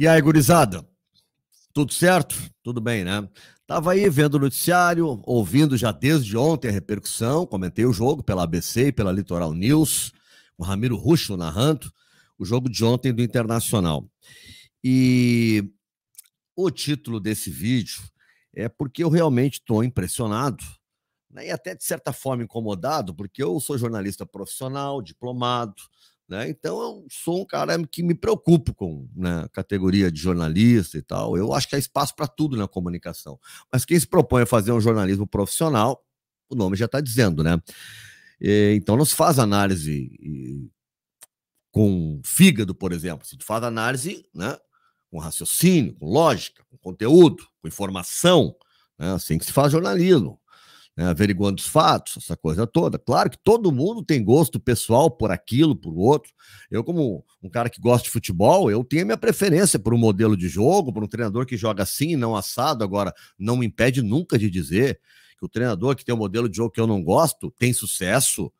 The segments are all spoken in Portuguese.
E aí, gurizada? Tudo certo? Tudo bem, né? Tava aí vendo o noticiário, ouvindo já desde ontem a repercussão, comentei o jogo pela ABC e pela Litoral News, o Ramiro Russo narrando o jogo de ontem do Internacional. E o título desse vídeo é porque eu realmente estou impressionado né, e até de certa forma incomodado, porque eu sou jornalista profissional, diplomado, né? Então, eu sou um cara que me preocupo com né, a categoria de jornalista e tal. Eu acho que há espaço para tudo na comunicação. Mas quem se propõe a fazer um jornalismo profissional, o nome já está dizendo, né? E, é, então, não se faz análise e, com fígado, por exemplo. Se faz análise né, com raciocínio, com lógica, com conteúdo, com informação, né, assim que se faz jornalismo né, averiguando os fatos, essa coisa toda. Claro que todo mundo tem gosto pessoal por aquilo, por outro. Eu, como um cara que gosta de futebol, eu tenho a minha preferência por um modelo de jogo, por um treinador que joga assim, não assado. Agora, não me impede nunca de dizer que o treinador que tem um modelo de jogo que eu não gosto tem sucesso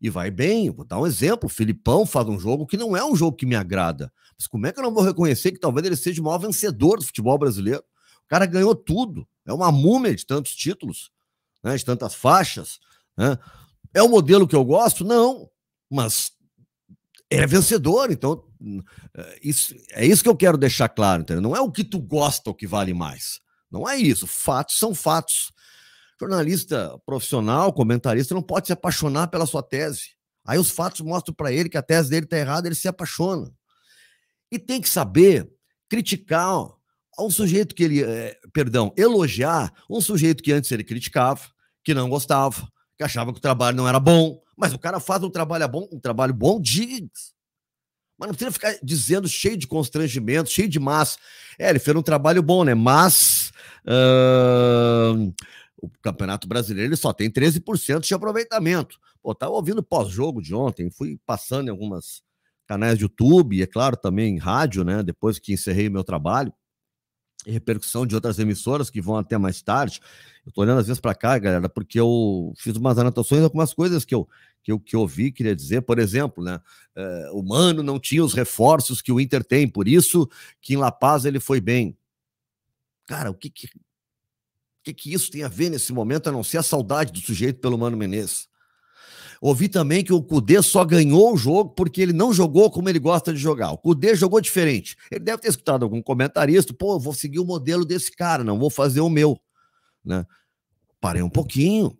e vai bem. Vou dar um exemplo: o Filipão faz um jogo que não é um jogo que me agrada. Mas como é que eu não vou reconhecer que talvez ele seja o maior vencedor do futebol brasileiro? O cara ganhou tudo. É uma múmia de tantos títulos né, de tantas faixas. Né? É o modelo que eu gosto? Não, mas é vencedor, então é, isso, é isso que eu quero deixar claro, entendeu? Não é o que tu gosta o que vale mais. Não é isso. Fatos são fatos. Jornalista profissional, comentarista, não pode se apaixonar pela sua tese. Aí os fatos mostram para ele que a tese dele está errada, ele se apaixona. E tem que saber criticar ó, um sujeito que ele, é, perdão, elogiar um sujeito que antes ele criticava, que não gostava, que achava que o trabalho não era bom. Mas o cara faz um trabalho bom, um trabalho bom, diz. Mas não precisa ficar dizendo cheio de constrangimento, cheio de mas. É, ele fez um trabalho bom, né? Mas uh, o Campeonato Brasileiro ele só tem 13% de aproveitamento. Pô, tava tá ouvindo pós-jogo de ontem, fui passando em algumas canais de YouTube, e é claro, também em rádio, né? Depois que encerrei o meu trabalho e repercussão de outras emissoras que vão até mais tarde. Eu tô olhando às vezes para cá, galera, porque eu fiz umas anotações, algumas coisas que eu que eu que eu ouvi, queria dizer, por exemplo, né? É, o Mano não tinha os reforços que o Inter tem, por isso que em La Paz ele foi bem. Cara, o que que, o que, que isso tem a ver nesse momento, a não ser a saudade do sujeito pelo Mano Menezes? Ouvi também que o Cudê só ganhou o jogo porque ele não jogou como ele gosta de jogar. O Cudê jogou diferente. Ele deve ter escutado algum comentarista, pô, vou seguir o modelo desse cara, não vou fazer o meu. Né? Parei um pouquinho.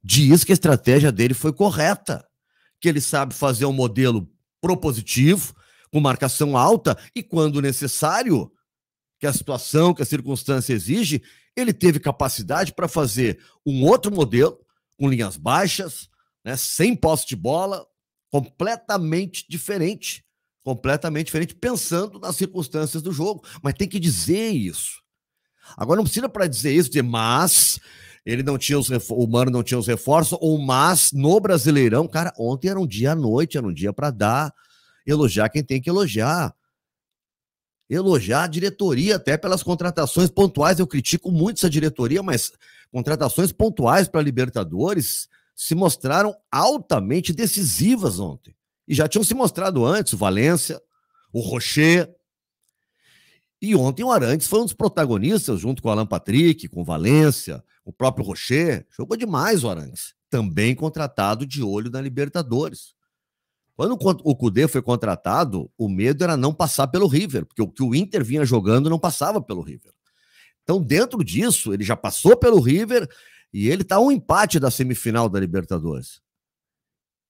Diz que a estratégia dele foi correta, que ele sabe fazer um modelo propositivo, com marcação alta, e quando necessário, que a situação, que a circunstância exige, ele teve capacidade para fazer um outro modelo, com linhas baixas, né, sem posse de bola, completamente diferente. Completamente diferente, pensando nas circunstâncias do jogo. Mas tem que dizer isso. Agora não precisa para dizer isso, dizer, mas ele não tinha os o Mano não tinha os reforços, ou mas no Brasileirão, cara, ontem era um dia à noite, era um dia para dar, elogiar quem tem que elogiar. Elogiar a diretoria até pelas contratações pontuais, eu critico muito essa diretoria, mas contratações pontuais para Libertadores, se mostraram altamente decisivas ontem. E já tinham se mostrado antes, o Valência, o Rocher. E ontem o Arantes foi um dos protagonistas, junto com o Alan Patrick, com o Valência, o próprio Rocher. Jogou demais o Arantes. Também contratado de olho na Libertadores. Quando o Cudê foi contratado, o medo era não passar pelo River, porque o que o Inter vinha jogando não passava pelo River. Então, dentro disso, ele já passou pelo River, e ele está um empate da semifinal da Libertadores.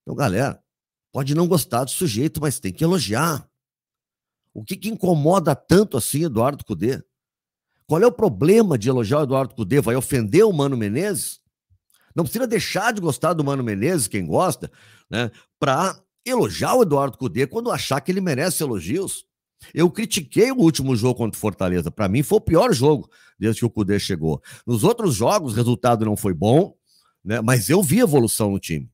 Então, galera, pode não gostar do sujeito, mas tem que elogiar. O que, que incomoda tanto assim Eduardo Cudê? Qual é o problema de elogiar o Eduardo Cudê? Vai ofender o Mano Menezes? Não precisa deixar de gostar do Mano Menezes, quem gosta, né? Para elogiar o Eduardo Cudê quando achar que ele merece elogios. Eu critiquei o último jogo contra o Fortaleza. Para mim, foi o pior jogo desde que o Cudê chegou. Nos outros jogos, o resultado não foi bom, né? mas eu vi evolução no time.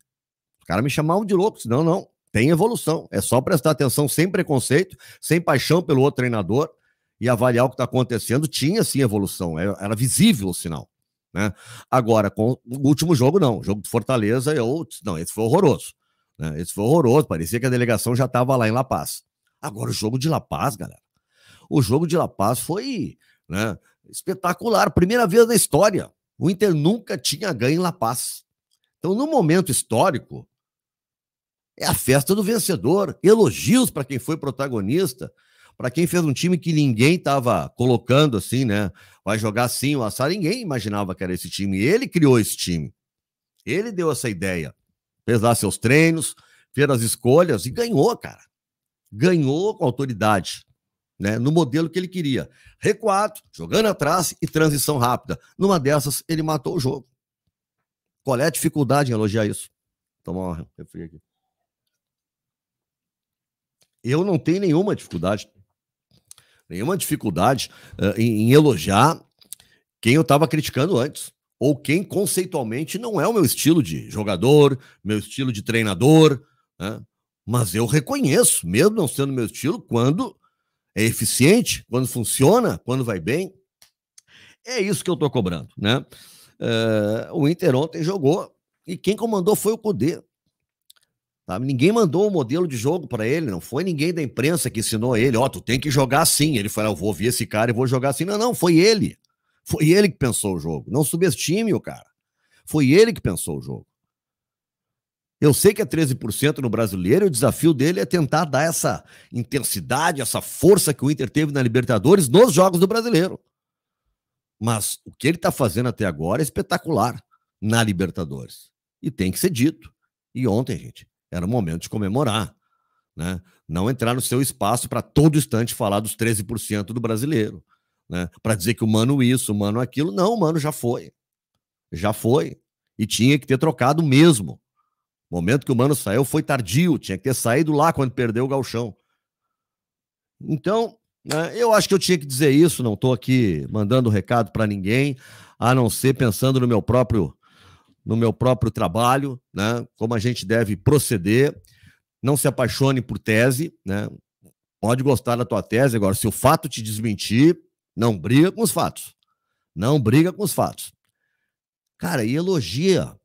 Os caras me chamavam de louco. Não, não. Tem evolução. É só prestar atenção sem preconceito, sem paixão pelo outro treinador e avaliar o que está acontecendo. Tinha sim evolução. É, era, visível o sinal. Né? Agora, com o último jogo, não. O jogo de Fortaleza, eu. Não, esse foi horroroso. Né? Esse foi horroroso. Parecia que a delegação já estava lá em La Paz. Agora, o jogo de La Paz, galera. O jogo de La Paz foi né, espetacular. Primeira vez na história. O Inter nunca tinha ganho em La Paz. Então, no momento histórico, é a festa do vencedor. Elogios para quem foi protagonista, para quem fez um time que ninguém estava colocando assim, né? Vai jogar assim o assar. Ninguém imaginava que era esse time. Ele criou esse time. Ele deu essa ideia. Fez lá seus treinos, fez as escolhas e ganhou, cara ganhou com autoridade, né, no modelo que ele queria. Recuado, jogando atrás e transição rápida. Numa dessas, ele matou o jogo. Qual é a dificuldade em elogiar isso? Tomar uma refri aqui. Eu não tenho nenhuma dificuldade, nenhuma dificuldade uh, em, em elogiar quem eu estava criticando antes ou quem conceitualmente não é o meu estilo de jogador, meu estilo de treinador. Né? Mas eu reconheço, mesmo não sendo meu estilo, quando é eficiente, quando funciona, quando vai bem. É isso que eu estou cobrando, né? Uh, o Inter ontem jogou e quem comandou foi o Cudê. Tá? Ninguém mandou o um modelo de jogo para ele, não foi ninguém da imprensa que ensinou ele, ó, oh, tu tem que jogar assim. Ele falou, eu vou ouvir esse cara e vou jogar assim. Não, não, foi ele. Foi ele que pensou o jogo. Não subestime o cara. Foi ele que pensou o jogo. Eu sei que é 13% no brasileiro, e o desafio dele é tentar dar essa intensidade, essa força que o Inter teve na Libertadores nos jogos do brasileiro. Mas o que ele está fazendo até agora é espetacular na Libertadores. E tem que ser dito. E ontem, gente, era o momento de comemorar. Né? Não entrar no seu espaço para todo instante falar dos 13% do brasileiro. Né? Para dizer que o mano isso, o mano aquilo. Não, o mano já foi. Já foi. E tinha que ter trocado mesmo momento que o Mano saiu foi tardio, tinha que ter saído lá quando perdeu o galchão. Então, né, eu acho que eu tinha que dizer isso, não estou aqui mandando recado para ninguém, a não ser pensando no meu próprio no meu próprio trabalho, né? Como a gente deve proceder. Não se apaixone por tese, né? Pode gostar da tua tese agora, se o fato te desmentir, não briga com os fatos. Não briga com os fatos. Cara, e elogia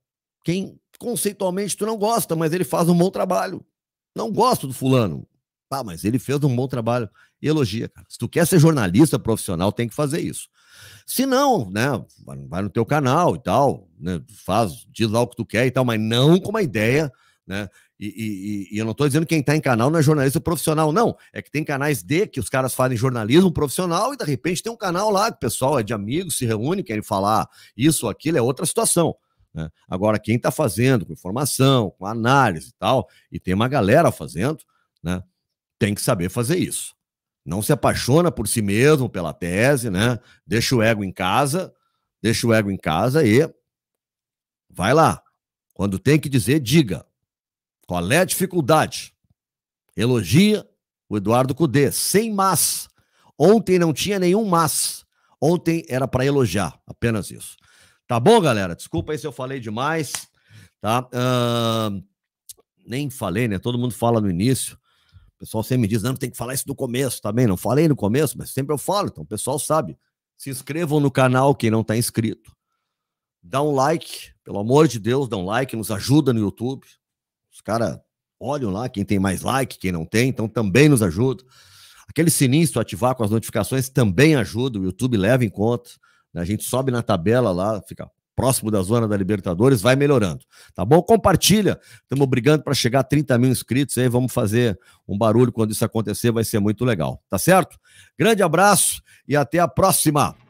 quem conceitualmente tu não gosta, mas ele faz um bom trabalho. Não gosto do fulano. Tá, mas ele fez um bom trabalho. Elogia, cara. Se tu quer ser jornalista profissional, tem que fazer isso. Se não, né, vai no teu canal e tal, né, faz, diz lá o que tu quer e tal, mas não com uma ideia, né, e, e, e, eu não estou dizendo que quem está em canal não é jornalista profissional, não. É que tem canais de que os caras fazem jornalismo profissional e de repente tem um canal lá que o pessoal é de amigos, se reúne, querem falar isso, aquilo, é outra situação. Né? Agora, quem está fazendo com informação, com análise e tal, e tem uma galera fazendo, né? tem que saber fazer isso. Não se apaixona por si mesmo, pela tese, né? Deixa o ego em casa, deixa o ego em casa e vai lá. Quando tem que dizer, diga. Qual é a dificuldade? Elogia o Eduardo Cudê, sem mas. Ontem não tinha nenhum mas. Ontem era para elogiar, apenas isso. Tá bom, galera? Desculpa aí se eu falei demais, tá? Uh, nem falei, né? Todo mundo fala no início. O pessoal sempre me diz, não, tem que falar isso no começo também. Não falei no começo, mas sempre eu falo, então o pessoal sabe. Se inscrevam no canal quem não tá inscrito. Dá um like, pelo amor de Deus, dá um like, nos ajuda no YouTube. Os caras olham lá quem tem mais like, quem não tem, então também nos ajuda. Aquele sininho, se ativar com as notificações, também ajuda. O YouTube leva em conta. A gente sobe na tabela lá, fica próximo da zona da Libertadores, vai melhorando. Tá bom? Compartilha. Estamos brigando para chegar a 30 mil inscritos aí. Vamos fazer um barulho quando isso acontecer, vai ser muito legal. Tá certo? Grande abraço e até a próxima.